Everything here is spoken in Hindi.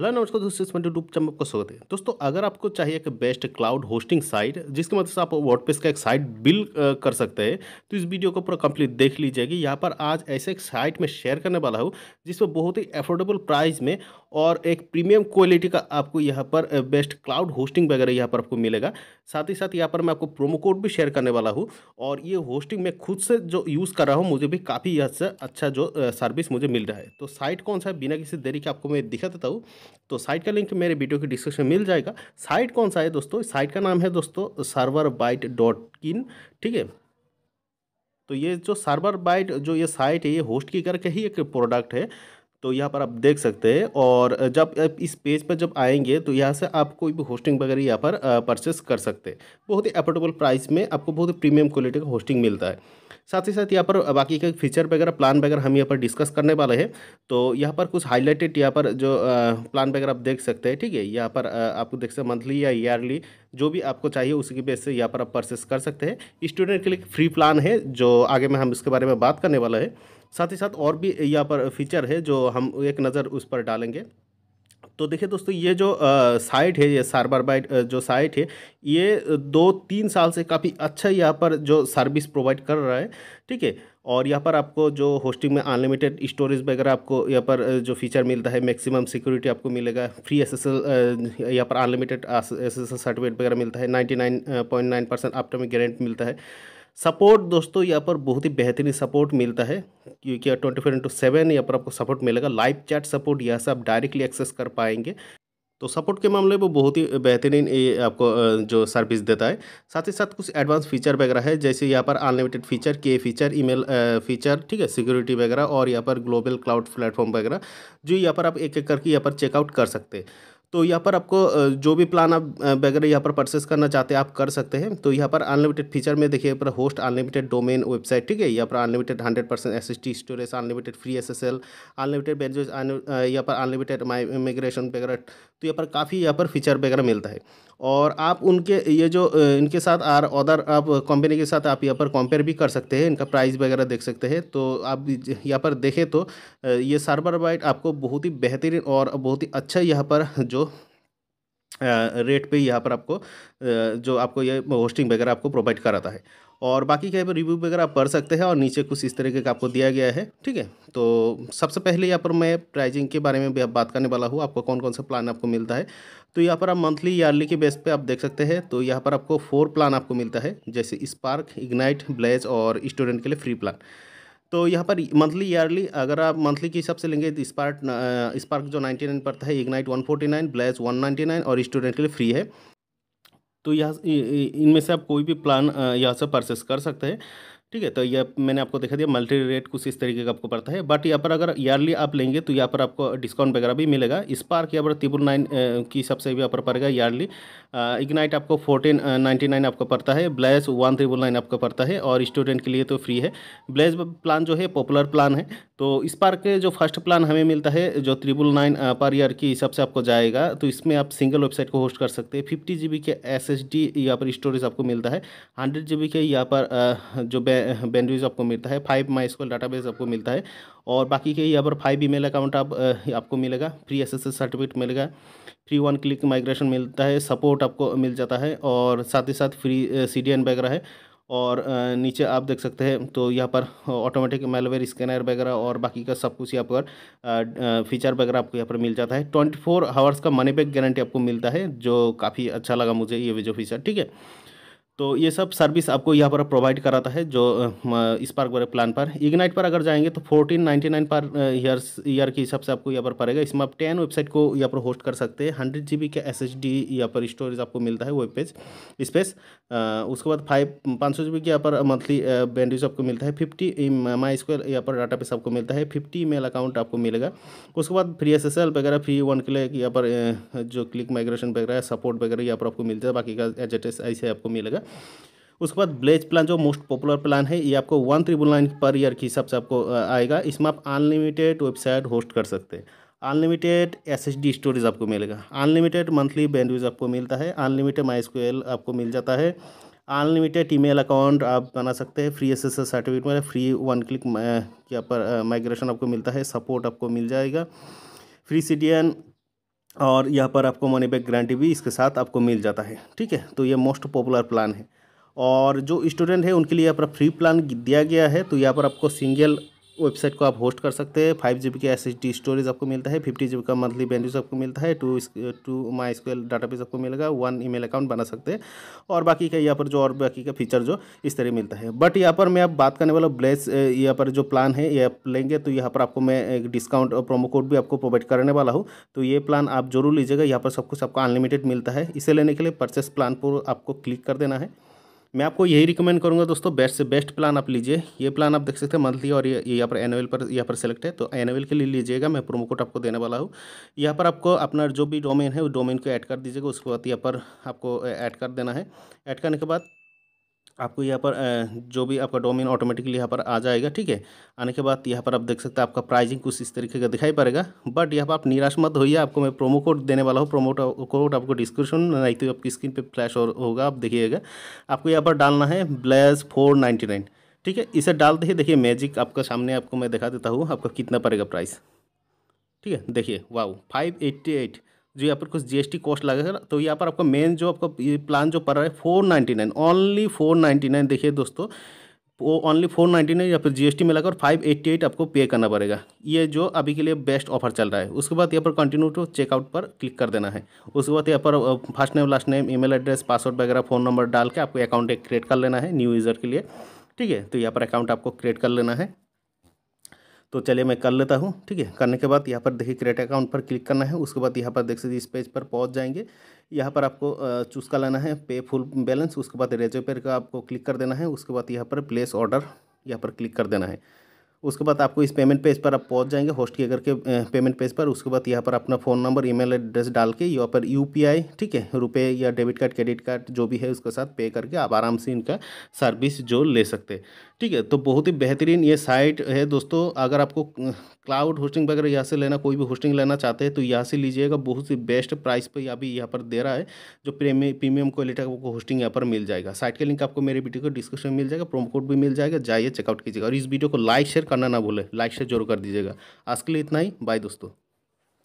हेलो नमस्कार दोस्तों इसमें यूट्यूब चैनल आपका स्वागत है दोस्तों अगर आपको चाहिए एक बेस्ट क्लाउड होस्टिंग साइट जिसके मदद मतलब से आप वर्डप्रेस का एक साइट बिल कर सकते हैं तो इस वीडियो को पूरा कंप्लीट देख लीजिएगी यहाँ पर आज ऐसे एक साइट में शेयर करने वाला हूँ जिसमें बहुत ही एफोर्डेबल प्राइस में और एक प्रीमियम क्वालिटी का आपको यहाँ पर बेस्ट क्लाउड होस्टिंग वगैरह यहाँ पर आपको मिलेगा साथ ही साथ यहाँ पर मैं आपको प्रोमो कोड भी शेयर करने वाला हूँ और ये होस्टिंग मैं खुद से जो यूज़ कर रहा हूँ मुझे भी काफ़ी यहाँ से अच्छा जो सर्विस मुझे मिल रहा है तो साइट कौन सा है बिना किसी देरी के आपको मैं दिखा देता हूँ तो साइट का लिंक मेरे वीडियो के डिस्क्रिप्शन मिल जाएगा साइट कौन सा है दोस्तों साइट का नाम है दोस्तों सर्वर बाइट डॉट इन ठीक है तो ये जो सर्वर बाइट जो ये साइट है ये होस्ट की करके ही एक प्रोडक्ट है तो यहाँ पर आप देख सकते हैं और जब इस पेज पर जब आएंगे तो यहाँ से आप कोई भी होस्टिंग वगैरह यहाँ पर परचेस कर सकते हैं बहुत ही अफोर्डेबल प्राइस में आपको बहुत ही प्रीमियम क्वालिटी का होस्टिंग मिलता है साथ ही साथ यहाँ पर बाकी का फीचर वगैरह प्लान वगैरह हम यहाँ पर डिस्कस करने वाले हैं तो यहाँ पर कुछ हाईलाइटेड यहाँ पर जो प्लान वगैरह आप देख सकते हैं ठीक है यहाँ पर आपको देख सकते मंथली या ईयरली जो भी आपको चाहिए उसी के बेस से यहाँ पर आप परचेस कर सकते हैं स्टूडेंट के लिए फ्री प्लान है जो आगे में हम इसके बारे में बात करने वाला है साथ ही साथ और भी यहाँ पर फीचर है जो हम एक नज़र उस पर डालेंगे तो देखिए दोस्तों ये जो साइट है ये सार्बर बाइट जो साइट है ये दो तीन साल से काफ़ी अच्छा यहाँ पर जो सर्विस प्रोवाइड कर रहा है ठीक है और यहाँ पर आपको जो होस्टिंग में अनलिमिटेड स्टोरेज वगैरह आपको यहाँ पर जो फीचर मिलता है मैक्सिमम सिक्योरिटी आपको मिलेगा फ्री एस एस एल यहाँ पर unlimited S S L certificate वगैरह मिलता है ninety nine point nine percent after में गारंटी मिलता है सपोर्ट दोस्तों यहाँ पर बहुत ही बेहतरीन सपोर्ट मिलता है क्योंकि ट्वेंटी फोर इंटू सेवन यहाँ पर आपको सपोर्ट मिलेगा लाइव चैट सपोर्ट यहाँ से आप डायरेक्टली एक्सेस कर पाएंगे तो सपोर्ट के मामले में बहुत ही बेहतरीन ये आपको जो सर्विस देता है साथ ही साथ कुछ एडवांस फीचर वगैरह है जैसे यहाँ पर अनलिमिटेड फीचर के फीचर ईमेल फीचर ठीक है सिक्योरिटी वगैरह और यहाँ पर ग्लोबल क्लाउड प्लेटफॉर्म वगैरह जो यहाँ पर आप एक एक करके यहाँ पर चेकआउट कर सकते हैं तो यहाँ पर आपको जो भी प्लान आप वगैरह यहाँ पर परचेस करना चाहते हैं आप कर सकते हैं तो यहाँ पर अनलिमिटेड फीचर में देखिए पर होस्ट अनलिमिटेड डोमेन वेबसाइट ठीक है यहाँ पर unlimited hundred percent S S D storage unlimited free S S L unlimited बेंजेज यहाँ पर अनलिमिटेड इमिग्रेशन वगैरह तो यहाँ पर काफ़ी यहाँ पर फीचर वगैरह मिलता है और आप उनके ये जो इनके साथ आर अदर आप कंपनी के साथ आप यहाँ पर कंपेयर भी कर सकते हैं इनका प्राइस वगैरह देख सकते हैं तो आप यहाँ पर देखें तो ये सर्वर बाइट आपको बहुत ही बेहतरीन और बहुत ही अच्छा यहाँ पर जो रेट पे यहाँ पर आपको जो आपको ये होस्टिंग वगैरह आपको प्रोवाइड कराता है और बाकी क्या है रिव्यू वगैरह आप पढ़ सकते हैं और नीचे कुछ इस तरीके का आपको दिया गया है ठीक है तो सबसे पहले यहाँ पर मैं प्राइजिंग के बारे में भी बात करने वाला हूँ आपको कौन कौन सा प्लान आपको मिलता है तो यहाँ पर आप मंथली ईयरली के बेस पे आप देख सकते हैं तो यहाँ पर आपको फोर प्लान आपको मिलता है जैसे स्पार्क इग्नाइट ब्लेज और स्टूडेंट के लिए फ्री प्लान तो यहाँ पर मंथली ईयरली अगर आप मंथली के हिसाब से लेंगे तो स्पार्क स्पार्क जो 99 पड़ता है इग्नाइट 149 नाइन्टी 199 और स्टूडेंट के लिए फ्री है तो यहाँ इनमें से आप कोई भी प्लान यहाँ से परचेस कर सकते हैं ठीक है तो ये मैंने आपको दिखा दिया मल्टी रेट कुछ इस तरीके का आपको पड़ता है बट यहाँ पर अगर ईयरली आप लेंगे तो यहाँ पर आपको डिस्काउंट वगैरह भी मिलेगा स्पार्क यहाँ पर त्रिपुर नाइन की सबसे भी यहाँ पर पड़ेगा ईयरली इग्नाइट आपको फोर्टीन नाइन्टी नाइन आपको पड़ता है ब्लैस वन त्रिबुल नाइन आपको पड़ता है और स्टूडेंट के लिए तो फ्री है ब्लैस प्लान जो है पॉपुलर प्लान है तो स्पार्क के जो फर्स्ट प्लान हमें मिलता है जो त्रिपुल नाइन पर ईयर के हिसाब से आपको जाएगा तो इसमें आप सिंगल वेबसाइट को होस्ट कर सकते हैं फिफ्टी जी के एस एस डी यहाँ पर स्टोरेज आपको मिलता है हंड्रेड जी के यहाँ पर जो बैंडविज आपको मिलता है five MySQL database आपको मिलता है और बाकी के यहाँ पर फाइव ईमेल अकाउंट आप आपको मिलेगा फ्री एस सर्टिफिकेट मिलेगा फ्री वन क्लिक माइग्रेशन मिलता है सपोर्ट आपको मिल जाता है और साथ ही साथ फ्री सी डी वगैरह है और नीचे आप देख सकते हैं तो यहाँ पर ऑटोमेटिक मेलवेयर स्कैनर वगैरह और बाकी का सब कुछ यहाँ पर फीचर वगैरह आपको यहाँ पर मिल जाता है ट्वेंटी फोर आवर्स का मनी बैक गारंटी आपको मिलता है जो काफ़ी अच्छा लगा मुझे ये जो फीचर ठीक है तो ये सब सर्विस आपको यहाँ पर प्रोवाइड कराता है जो इस पार्क वाले प्लान पर इग्नाइट पर अगर जाएंगे तो fourteen ninety nine per years year के हिसाब से आपको यहाँ पर पड़ेगा इसमें आप टेन वेबसाइट को यहाँ पर होस्ट कर सकते हैं हंड्रेड जी बी के एस एच डी यहाँ पर स्टोरेज आपको मिलता है वेब पेज स्पेस उसके बाद फाइव पाँच सौ जी बी के यहाँ पर मंथली बैंडविज आपको मिलता है फिफ्टी माई स्क्वायर यहाँ पर डाटा पेस आपको मिलता है फिफ्टी मेल अकाउंट आपको मिलेगा उसके बाद फ्री एस एस एल वगैरह फ्री वन क्लिक यहाँ पर जो क्लिक माइग्रेशन वगैरह सपोर्ट वगैरह यहाँ पर आपको मिलता है बाकी का एच ऐसे आपको मिलेगा उसके बाद ब्लेज प्लान जो मोस्ट पॉपुलर प्लान है ये आपको one triple nine per year के हिसाब से आपको आएगा इसमें आप अनलिमिटेड वेबसाइट होस्ट कर सकते हैं unlimited S H D storage आपको मिलेगा अनलिमिटेड मंथली बैंडविज आपको मिलता है अनलिमिटेड माई स्क्वेल आपको मिल जाता है अनलिमिटेड ईमेल अकाउंट आप बना सकते हैं फ्री एस एस सर्टिफिकेट में फ्री वन क्लिक यहाँ पर माइग्रेशन आपको मिलता है सपोर्ट आपको मिल जाएगा फ्री सी डी एन और यहाँ पर आपको मनी बैक गारंटी भी इसके साथ आपको मिल जाता है ठीक है तो ये मोस्ट पॉपुलर प्लान है और जो स्टूडेंट है उनके लिए यहाँ पर फ्री प्लान दिया गया है तो यहाँ पर आपको सिंगल वेबसाइट को आप होस्ट कर सकते हैं फाइव जी बी का एस स्टोरेज आपको मिलता है फिफ्टी जी का मंथली बैंडविज आपको मिलता है two two MySQL database आपको मिलेगा वन ईमेल अकाउंट बना सकते हैं और बाकी का यहाँ पर जो और बाकी का फीचर जो इस तरह मिलता है बट यहाँ पर मैं आप बात करने वाला ब्लेस यहाँ पर जो प्लान है ये आप लेंगे तो यहाँ पर आपको मैं एक डिस्काउंट और प्रोमो कोड भी आपको प्रोवाइड करने वाला हूँ तो ये प्लान आप जरूर लीजिएगा यहाँ पर सब कुछ आपको अनलिमिटेड मिलता है इसे लेने के लिए परचेस प्लान पर आपको क्लिक कर देना है मैं आपको यही रिकमेंड करूँगा दोस्तों बेस्ट से बेस्ट प्लान आप लीजिए ये प्लान आप देख सकते हैं मंथली और ये यहाँ पर एनुअल पर यहाँ पर सेलेक्ट है तो एनुअल के लिए लीजिएगा मैं प्रोमो कोड आपको देने वाला हूँ यहाँ पर आपको अपना जो भी डोमेन है वो डोमेन को ऐड कर दीजिएगा उसके बाद यहाँ पर आपको ऐड कर देना है ऐड करने के बाद आपको यहाँ पर जो भी आपका डोमेन ऑटोमेटिकली यहाँ पर आ जाएगा ठीक है आने के बाद यहाँ पर आप देख सकते हैं आपका प्राइजिंग कुछ इस तरीके का दिखाई पड़ेगा बट यहाँ पर आप निराश मत होइए आपको मैं प्रोमो कोड देने वाला हूँ प्रोमो कोड आपको डिस्क्रिप्शन नहीं तो आपकी स्क्रीन पर फ्लैश होगा आप देखिएगा आपको यहाँ पर डालना है ब्लेज फोर ठीक है इसे डाल ही देखिए मैजिक आपका सामने आपको मैं दिखा देता हूँ आपका कितना पड़ेगा प्राइस ठीक है देखिए वाओ फाइव एट्टी एट जो यहाँ पर कुछ जीएसटी कॉस्ट लगेगा तो यहाँ पर आपका मेन जो आपका प्लान जो पड़ रहा है four ninety nine only four ninety nine देखिए दोस्तों वो ओनली फोर नाइन्टी नाइन या फिर जीएसटी में लगा और फाइव एट्टी एट आपको पे करना पड़ेगा ये जो अभी के लिए बेस्ट ऑफर चल रहा है उसके बाद यहाँ पर कंटिन्यू टू चेकआउट पर क्लिक कर देना है उसके बाद यहाँ पर first name last name email address password वगैरह फ़ोन नंबर डाल के आपको अकाउंट क्रिएट कर लेना है न्यू यूज़र के लिए ठीक है तो यहाँ पर अकाउंट आपको क्रिएट कर लेना है तो चलिए मैं कर लेता हूँ ठीक है करने के बाद यहाँ पर देखिए क्रिएट अकाउंट पर क्लिक करना है उसके बाद यहाँ पर देख सकते इस पेज पर पहुँच जाएंगे यहाँ पर आपको चूज़ कर लेना है पे फुल बैलेंस उसके बाद रेजो पेर का आपको क्लिक कर देना है उसके बाद यहाँ पर प्लेस ऑर्डर यहाँ पर क्लिक कर देना है उसके बाद आपको इस पेमेंट पेज पर आप पहुँच जाएंगे होस्ट के करके पेमेंट पेज पर उसके बाद यहाँ पर अपना फ़ोन नंबर ईमेल एड्रेस डाल के यहाँ पर यू ठीक है रुपए या डेबिट कार्ड क्रेडिट कार्ड जो भी है उसके साथ पे करके आप आराम से इनका सर्विस जो ले सकते हैं ठीक है तो बहुत ही बेहतरीन ये साइट है दोस्तों अगर आपको क्लाउड होस्टिंग वगैरह यहाँ से लेना कोई भी होस्टिंग लेना चाहते हैं तो यहाँ से लीजिएगा बहुत ही बेस्ट प्राइस पर यहाँ भी यहाँ पर दे रहा है जो प्रीमियम प्रीमियम क्वालिटी का आपको होस्टिंग यहाँ पर मिल जाएगा साइट का लिंक आपको मेरे वीडियो को डिस्क्रिप्शन में मिल जाएगा प्रोमो कोड भी मिल जाएगा जाइए चेकआउट कीजिएगा और इस वीडियो को लाइक शेयर करना ना भूलें लाइक शेयर जरूर कर दीजिएगा आज के लिए इतना ही बाय दोस्तों